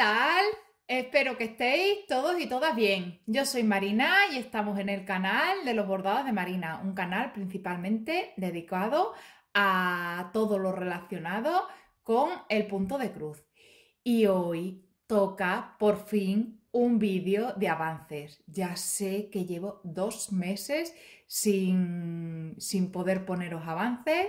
tal? Espero que estéis todos y todas bien. Yo soy Marina y estamos en el canal de los bordados de Marina, un canal principalmente dedicado a todo lo relacionado con el punto de cruz. Y hoy toca por fin un vídeo de avances. Ya sé que llevo dos meses sin, sin poder poneros avances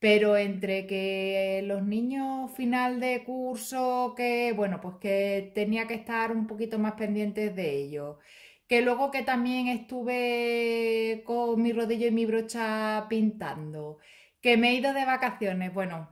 pero entre que los niños final de curso, que bueno, pues que tenía que estar un poquito más pendientes de ellos, que luego que también estuve con mi rodillo y mi brocha pintando, que me he ido de vacaciones, bueno,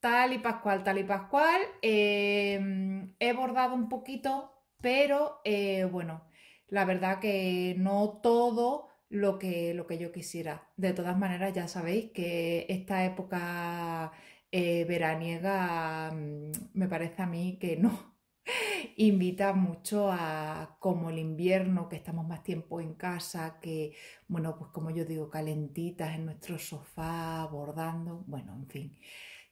tal y pascual, tal y pascual, em, he bordado un poquito, pero eh, bueno, la verdad que no todo lo que, lo que yo quisiera. De todas maneras, ya sabéis que esta época eh, veraniega mm, me parece a mí que no invita mucho a como el invierno, que estamos más tiempo en casa, que, bueno, pues como yo digo, calentitas en nuestro sofá, bordando, bueno, en fin.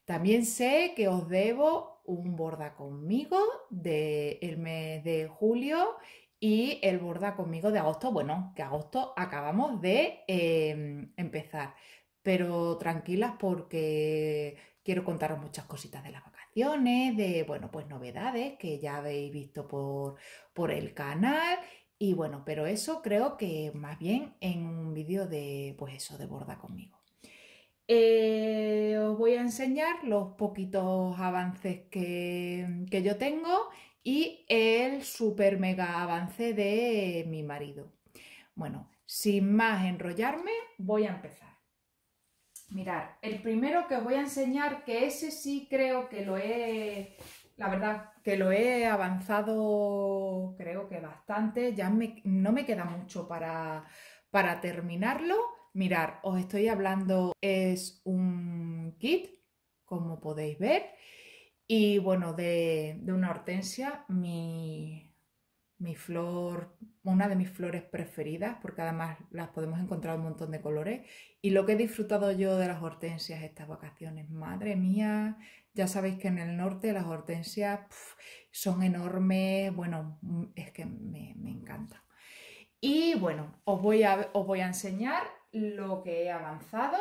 También sé que os debo un borda conmigo del el mes de julio y el Borda conmigo de agosto, bueno, que agosto acabamos de em, empezar, pero tranquilas porque quiero contaros muchas cositas de las vacaciones, de, bueno, pues novedades que ya habéis visto por, el canal y bueno, pero eso creo que más bien en un vídeo de, pues eso, de Borda conmigo. Eh, os voy a enseñar los poquitos avances que, que yo tengo y el super mega avance de mi marido. Bueno, sin más enrollarme, voy a empezar. Mirar, el primero que os voy a enseñar, que ese sí creo que lo he, la verdad, que lo he avanzado creo que bastante, ya no me queda mucho para, para terminarlo. Mirar, os estoy hablando, es un kit, como podéis ver, y bueno, de, de una hortensia, mi, mi flor, una de mis flores preferidas, porque además las podemos encontrar un montón de colores. Y lo que he disfrutado yo de las hortensias estas vacaciones, madre mía, ya sabéis que en el norte las hortensias son enormes, bueno, mm, es que me, encanta. Y bueno, os voy, a, os voy a enseñar lo que he avanzado.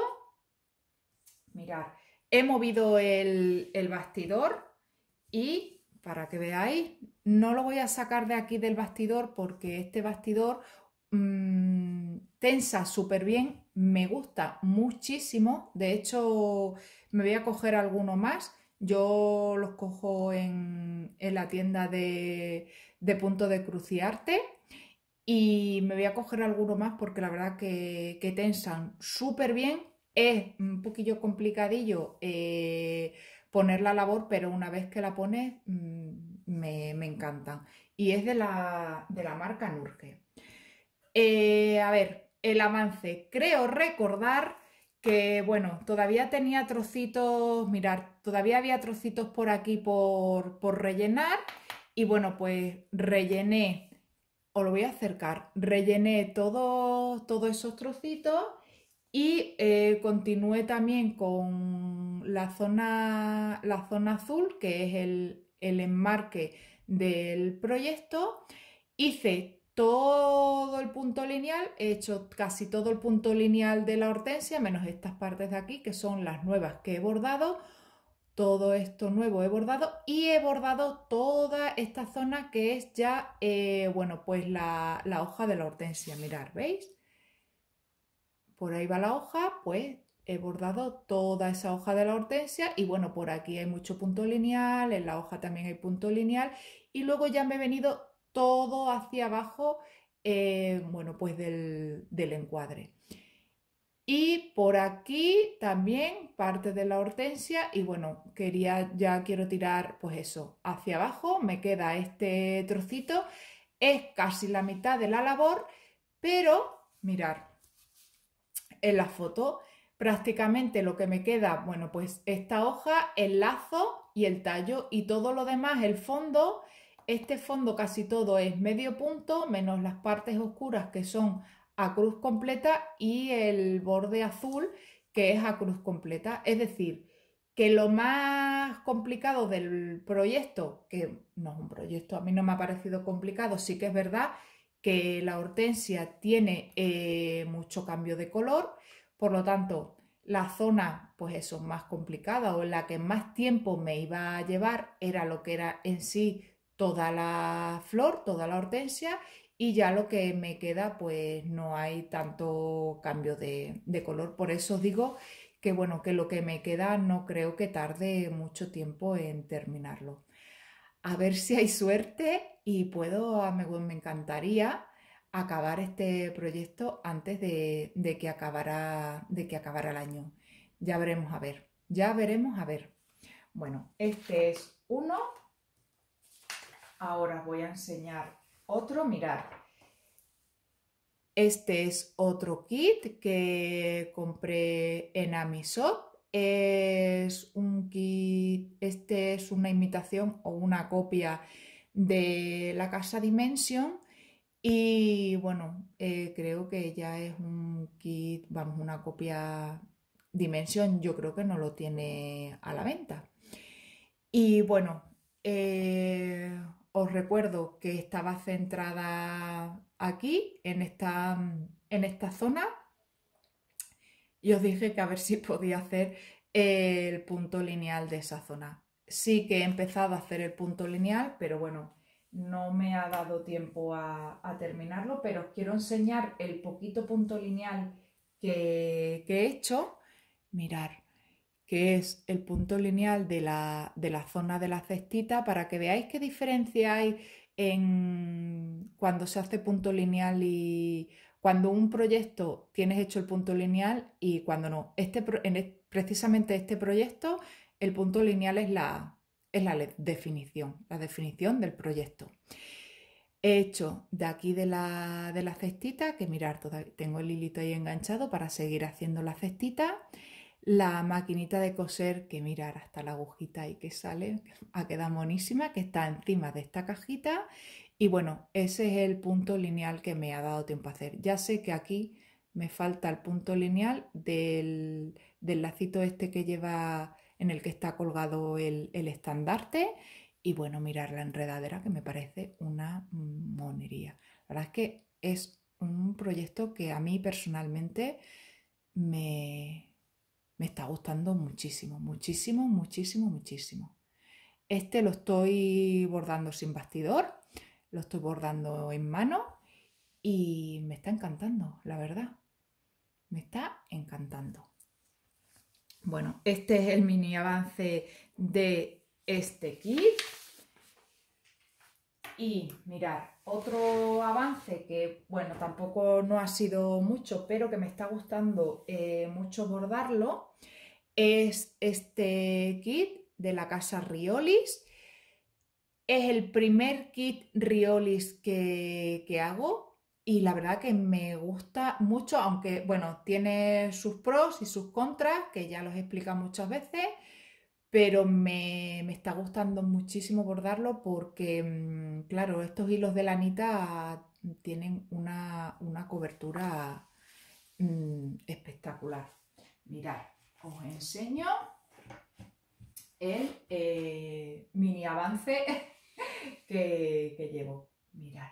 Mirad, He movido el, bastidor y para que veáis, no lo voy a sacar de aquí del bastidor porque este bastidor mm, tensa súper bien, me gusta muchísimo, de hecho me voy a coger alguno más, yo los cojo en, la tienda de, punto de cruciarte y me voy a coger alguno más porque la verdad que, que tensan súper bien es un poquillo complicadillo eh, poner la labor, pero una vez que la pones, mm, me, me Y es de la, de la marca Nurge. Eh, a ver, el avance. Creo recordar que, bueno, todavía tenía trocitos, mirar, todavía había trocitos por aquí por, rellenar. Y bueno, pues rellené, os lo voy a acercar, rellené todo, todos esos trocitos y eh, continué también con la zona, la zona azul, que es el, el enmarque del proyecto. Hice todo el punto lineal, he hecho casi todo el punto lineal de la hortensia, menos estas partes de aquí, que son las nuevas que he bordado. Todo esto nuevo he bordado y he bordado toda esta zona que es ya, eh, bueno, pues la, la hoja de la hortensia, mirar, ¿veis? por ahí va la hoja, pues he bordado toda esa hoja de la hortensia y bueno, por aquí hay mucho punto lineal, en la hoja también hay punto lineal y luego ya me he venido todo hacia abajo, eh, bueno, pues del, del encuadre. Y por aquí también parte de la hortensia y bueno, quería, ya quiero tirar pues eso, hacia abajo, me queda este trocito, es casi la mitad de la labor, pero mirar en la foto. Prácticamente lo que me queda, bueno, pues esta hoja, el lazo y el tallo y todo lo demás, el fondo, este fondo casi todo es medio punto, menos las partes oscuras que son a cruz completa y el borde azul que es a cruz completa. Es decir, que lo más complicado del proyecto, que no es un proyecto, a mí no me ha parecido complicado, sí que es verdad que la hortensia tiene eh, mucho cambio de color, por lo tanto, la zona, pues eso, más complicada o en la que más tiempo me iba a llevar era lo que era en sí toda la flor, toda la hortensia, y ya lo que me queda, pues no hay tanto cambio de, de color. Por eso digo que bueno, que lo que me queda no creo que tarde mucho tiempo en terminarlo a ver si hay suerte y puedo, me, me encantaría acabar este proyecto antes de, que acabara, de que el año. Ya veremos a ver, ya veremos a ver. Bueno, este es uno. Ahora voy a enseñar otro. Mirad, este es otro kit que compré en Amisop es un kit, este es una imitación o una copia de la casa Dimension y bueno, eh, creo que ya es un kit, vamos, una copia Dimension, yo creo que no lo tiene a la venta. Y bueno, eh, os recuerdo que estaba centrada aquí, en esta, en esta zona, yo dije que a ver si podía hacer eh, el punto lineal de esa zona. Sí que he empezado a hacer el punto lineal, pero bueno, no me ha dado tiempo a, terminarlo, pero os quiero enseñar el poquito punto lineal que, he hecho. Mirar, que es el punto lineal de la, de la zona de la cestita, para que veáis qué diferencia hay en cuando se hace punto lineal y cuando un proyecto tienes hecho el punto lineal y cuando no. Este, e, precisamente este proyecto, el punto lineal es la, es la definición, la definición del proyecto. He hecho de aquí de la, de la cestita, que mirar, tengo el hilito ahí enganchado para seguir haciendo la cestita. La maquinita de coser, que mirar hasta la agujita ahí que sale, ha quedado monísima, que está encima de esta cajita. Y bueno, ese es el punto lineal que me ha dado tiempo a hacer. Ya sé que aquí me falta el punto lineal del, lacito este que lleva en el que está colgado el, estandarte y bueno, mirar la enredadera que me parece una monería. La verdad es que es un proyecto que a mí personalmente me, me está gustando muchísimo, muchísimo, muchísimo, muchísimo. Este lo estoy bordando sin bastidor lo estoy bordando en mano y me está encantando, la verdad. Me está encantando. Bueno, este es el mini avance de este kit. Y mirar otro avance que, bueno, tampoco no ha sido mucho, pero que me está gustando eh, mucho bordarlo, es este kit de la casa Riolis, es el primer kit Riolis que, hago y la verdad que me gusta mucho, aunque bueno, tiene sus pros y sus contras, que ya los he explicado muchas veces, pero me, está gustando muchísimo bordarlo porque, mm, claro, estos hilos de lanita tienen una, cobertura mm, espectacular. Mirad, os enseño el eh, mini avance que, llevo. Mirar.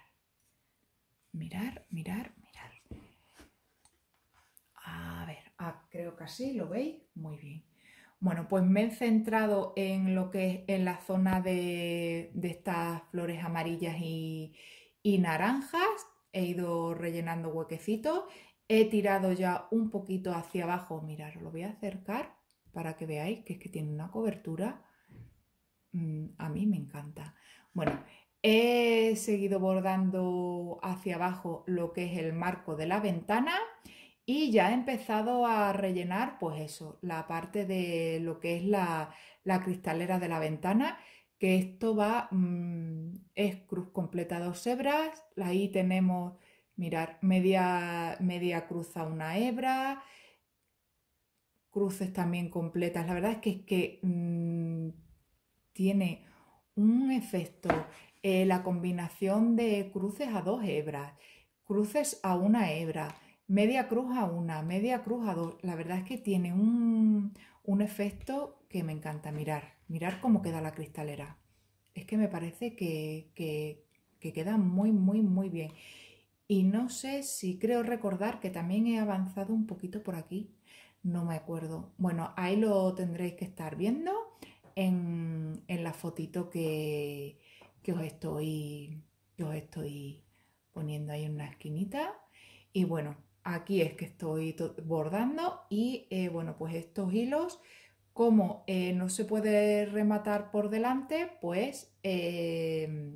Mirar, mirar, mirar. A ver, ah, creo que así lo veis. Muy bien. Bueno, pues me he centrado en lo que es en la zona de, estas flores amarillas y, y naranjas. He ido rellenando huequecitos. He tirado ya un poquito hacia abajo. Mirar, lo voy a acercar para que veáis que es que tiene una cobertura. Mm, a mí me encanta. Bueno, he seguido bordando hacia abajo lo que es el marco de la ventana y ya he empezado a rellenar, pues eso, la parte de lo que es la, cristalera de la ventana, que esto va, mm, es cruz completa dos hebras, ahí tenemos, mirar, media, media a una hebra, cruces también completas. La verdad es que, es que mm, tiene un efecto eh, la combinación de cruces a dos hebras, cruces a una hebra, media cruz a una, media cruz a dos. La verdad es que tiene un, efecto que me encanta mirar. Mirar cómo queda la cristalera. Es que me parece que, que, que queda muy, muy, muy bien. Y no sé si creo recordar que también he avanzado un poquito por aquí no me acuerdo. Bueno, ahí lo tendréis que estar viendo en, la fotito que, os estoy, estoy poniendo ahí en una esquinita. Y bueno, aquí es que estoy bordando y eh, bueno, pues estos hilos, como eh, no se puede rematar por delante, pues eh,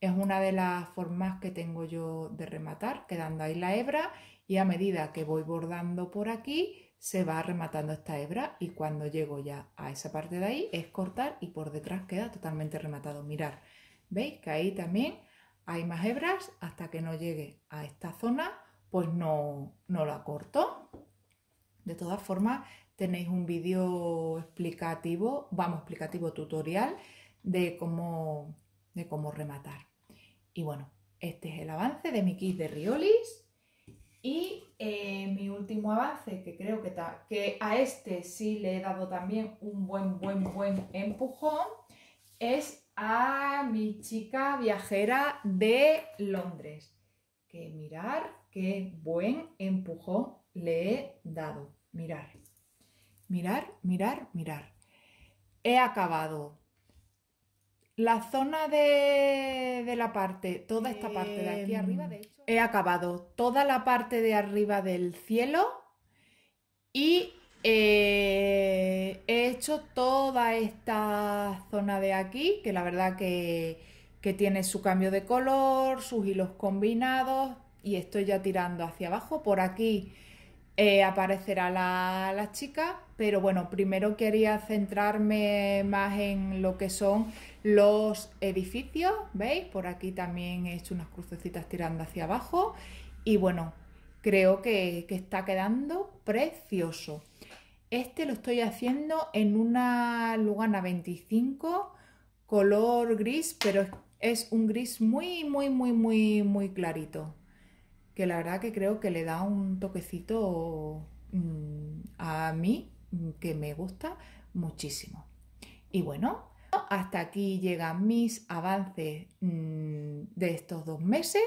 es una de las formas que tengo yo de rematar, quedando ahí la hebra y a medida que voy bordando por aquí, se va rematando esta hebra y cuando llego ya a esa parte de ahí es cortar y por detrás queda totalmente rematado. Mirar, ¿veis que ahí también hay más hebras? Hasta que no llegue a esta zona, pues no, no la corto. De todas formas, tenéis un vídeo explicativo, vamos, explicativo tutorial de cómo, de cómo rematar. Y bueno, este es el avance de mi kit de Riolis y eh, mi último avance, que creo que, que a este sí le he dado también un buen, buen, buen empujón, es a mi chica viajera de Londres. Que mirar qué buen empujón le he dado. Mirar, mirar, mirar, mirar. He acabado la zona de, la parte, toda esta parte de aquí arriba, de hecho, he acabado toda la parte de arriba del cielo y eh, he hecho toda esta zona de aquí, que la verdad que, que tiene su cambio de color, sus hilos combinados y estoy ya tirando hacia abajo. Por aquí eh, aparecerá la, chica, pero bueno, primero quería centrarme más en lo que son los edificios, ¿veis? Por aquí también he hecho unas crucecitas tirando hacia abajo y bueno, creo que, que está quedando precioso. Este lo estoy haciendo en una Lugana 25 color gris, pero es un gris muy, muy, muy, muy, muy clarito que la verdad que creo que le da un toquecito mm, a mí mm, que me gusta muchísimo. Y bueno, hasta aquí llegan mis avances mm, de estos dos meses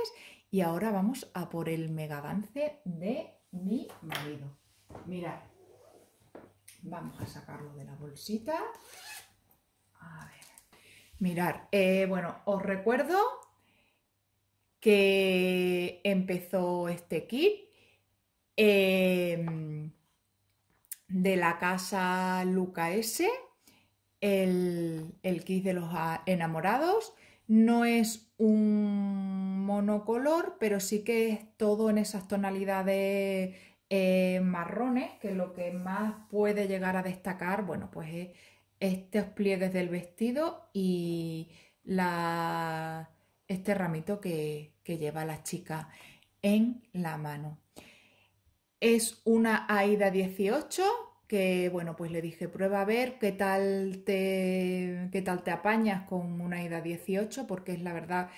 y ahora vamos a por el mega avance de mi marido. Mirad, vamos a sacarlo de la bolsita. A mirar, eh, bueno, os recuerdo que empezó este kit em, de la casa Luca S, el, kit de los enamorados. No es un monocolor, pero sí que es todo en esas tonalidades eh, marrones, que lo que más puede llegar a destacar, bueno, pues es eh, estos pliegues del vestido y la este ramito que, lleva la chica en la mano. Es una AIDA 18 que, bueno, pues le dije, prueba a ver qué tal te, qué tal te apañas con una AIDA 18, porque es la verdad,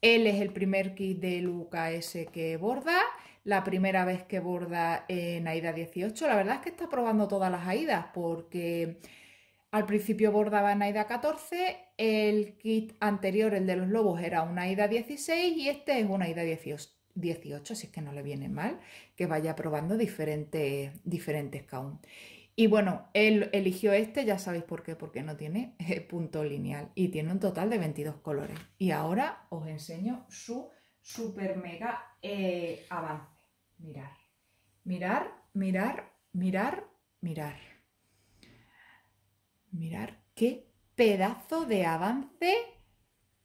él es el primer kit del UKS que borda, la primera vez que borda en AIDA 18. La verdad es que está probando todas las AIDAs porque al principio bordaba en AIDA 14, el kit anterior, el de los lobos, era una AIDA 16 y este es una AIDA 18, así si es que no le viene mal, que vaya probando diferentes, diferentes Y bueno, él eligió este, ya sabéis por qué, porque no tiene eh, punto lineal y tiene un total de 22 colores. Y ahora os enseño su super mega eh, avance. Mirar, mirar, mirar, mirar, mirar. Mirar qué pedazo de avance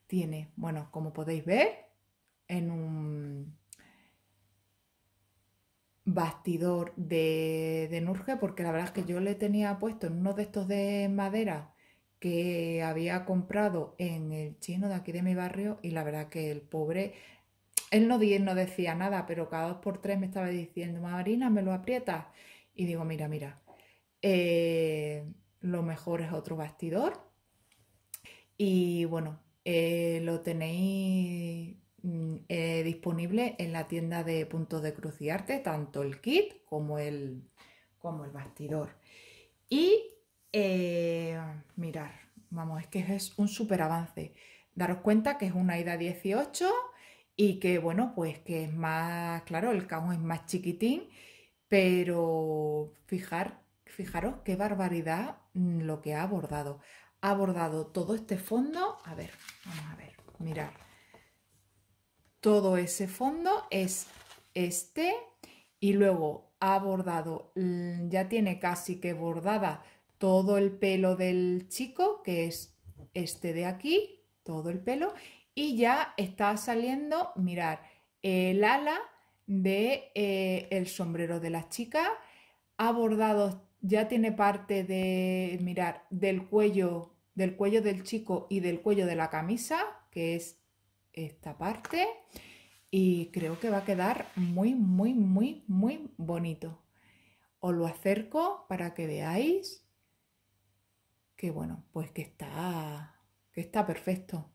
tiene. Bueno, como podéis ver, en un bastidor de, de Nurge, porque la verdad es que yo le tenía puesto en uno de estos de madera que había comprado en el chino de aquí de mi barrio y la verdad que el pobre, él no, no decía nada, pero cada dos por tres me estaba diciendo, Marina, me lo aprieta Y digo, mira, mira, eh, lo mejor es otro bastidor. Y bueno, eh, lo tenéis mm, eh, disponible en la tienda de puntos de cruz y arte, tanto el kit como el, como el bastidor. Y eh, mirar, vamos, es que es un super avance. Daros cuenta que es una ida 18 y que, bueno, pues que es más, claro, el cajón es más chiquitín, pero fijar, fijaros qué barbaridad Mm, lo que ha abordado. Ha abordado todo este fondo, a ver, vamos a ver, mirar. Todo ese fondo es este y luego ha bordado, mm, ya tiene casi que bordada todo el pelo del chico, que es este de aquí, todo el pelo, y ya está saliendo, mirar, el ala de eh, el sombrero de la chica, ha bordado ya tiene parte de, mirar, del cuello, del cuello del chico y del cuello de la camisa, que es esta parte. Y creo que va a quedar muy, muy, muy, muy bonito. Os lo acerco para que veáis que, bueno, pues que está, que está perfecto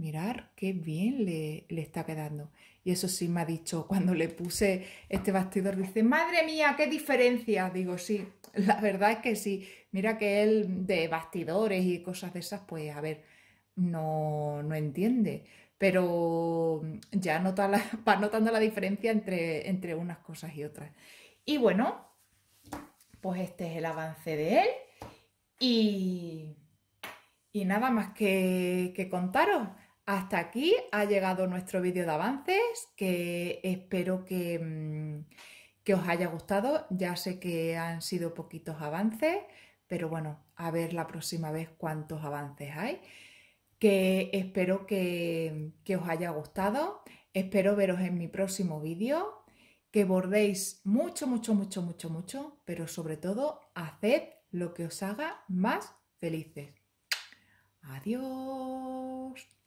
mirar qué bien le, está quedando. Y eso sí me ha dicho cuando le puse este bastidor, dice, madre mía, qué diferencia. Digo, sí, la verdad es que sí. Mira que él de bastidores y cosas de esas, pues a ver, no, entiende. Pero ya la, va notando la diferencia entre, entre unas cosas y otras. Y bueno, pues este es el avance de él. Y, nada más que, que contaros. Hasta aquí ha llegado nuestro vídeo de avances que espero mm, que, os haya gustado. Ya sé que han sido poquitos avances, pero bueno, a ver la próxima vez cuántos avances hay. Que espero que, que os haya gustado. Espero veros en mi próximo vídeo. Que bordéis mucho, mucho, mucho, mucho, mucho, pero sobre todo haced lo que os haga más felices. Adiós.